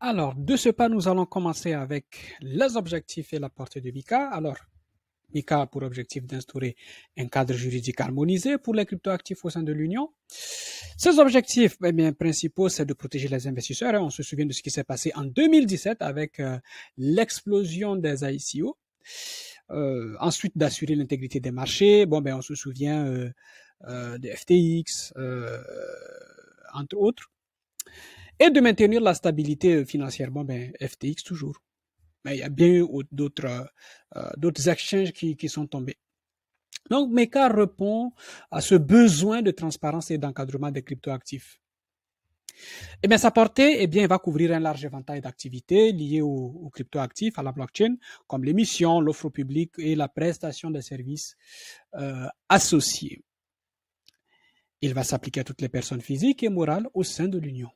Alors, de ce pas, nous allons commencer avec les objectifs et la portée de MICA. Alors, MICA a pour objectif d'instaurer un cadre juridique harmonisé pour les cryptoactifs au sein de l'Union. Ses objectifs eh bien, principaux, c'est de protéger les investisseurs. Hein. On se souvient de ce qui s'est passé en 2017 avec euh, l'explosion des ICO. Euh, ensuite, d'assurer l'intégrité des marchés. Bon, ben, on se souvient euh, euh des FTX, entre autres et de maintenir la stabilité euh, financièrement, ben, FTX toujours. Mais il y a bien eu d'autres euh, euh exchanges qui, qui, sont tombés. Donc, Meka répond à ce besoin de transparence et d'encadrement des cryptoactifs. Eh bien, sa portée, eh bien, va couvrir un large éventail d'activités liées aux, cryptoactifs, à la blockchain, comme l'émission, l'offre au public et la prestation des services euh, associés. Il va s'appliquer à toutes les personnes physiques et morales au sein de l'Union.